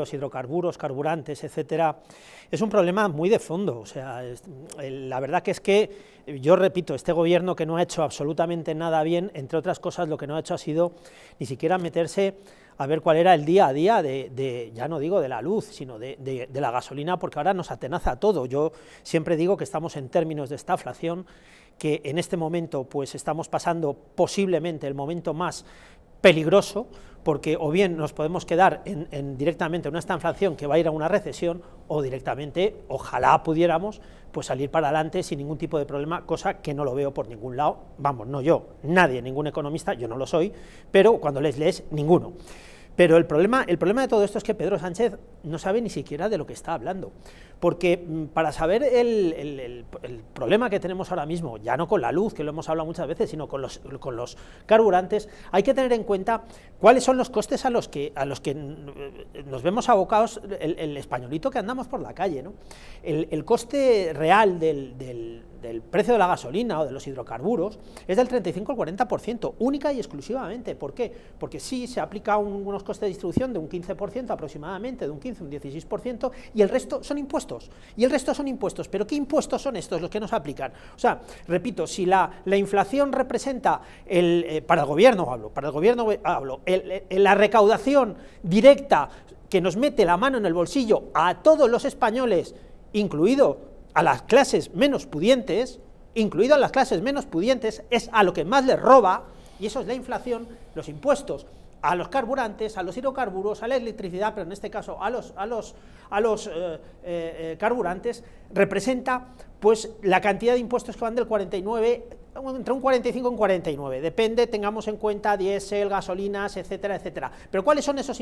los hidrocarburos, carburantes, etcétera, es un problema muy de fondo. O sea, la verdad que es que, yo repito, este gobierno que no ha hecho absolutamente nada bien, entre otras cosas, lo que no ha hecho ha sido ni siquiera meterse a ver cuál era el día a día de, ya no digo de la luz, sino de, la gasolina, porque ahora nos atenaza a todo. Yo siempre digo que estamos en términos de estaflación, que en este momento pues estamos pasando posiblemente el momento más peligroso, porque o bien nos podemos quedar en, en directamente una estanflación que va a ir a una recesión, o directamente, ojalá pudiéramos, pues salir para adelante sin ningún tipo de problema, cosa que no lo veo por ningún lado, vamos, no yo, nadie, ningún economista, yo no lo soy, pero cuando les lees, ninguno. Pero el problema, el problema de todo esto es que Pedro Sánchez no sabe ni siquiera de lo que está hablando. Porque mm, para saber el, problema que tenemos ahora mismo, ya no con la luz, que lo hemos hablado muchas veces, sino con los, con los carburantes, hay que tener en cuenta cuáles son los costes a los que, a los que mm, nos vemos abocados el, españolito que andamos por la calle. ¿no? El, coste real del del precio de la gasolina o de los hidrocarburos es del 35 al 40%, única y exclusivamente. ¿Por qué? Porque sí se aplica unos costes de distribución de un 15% aproximadamente, de un 15, un 16%, y el resto son impuestos. Y el resto son impuestos. ¿Pero qué impuestos son estos los que nos aplican? O sea, repito, si la, la inflación representa, el, eh, para el gobierno hablo, para el gobierno hablo, la recaudación directa que nos mete la mano en el bolsillo a todos los españoles, incluido a las clases menos pudientes, incluidas las clases menos pudientes, es a lo que más les roba, y eso es la inflación, los impuestos a los carburantes, a los hidrocarburos, a la electricidad, pero en este caso a los, a los, a los eh, eh, eh, carburantes, representa pues la cantidad de impuestos que van del 49, entre un 45 y un 49, depende, tengamos en cuenta diésel, gasolinas, etcétera, etcétera. Pero ¿cuáles son esos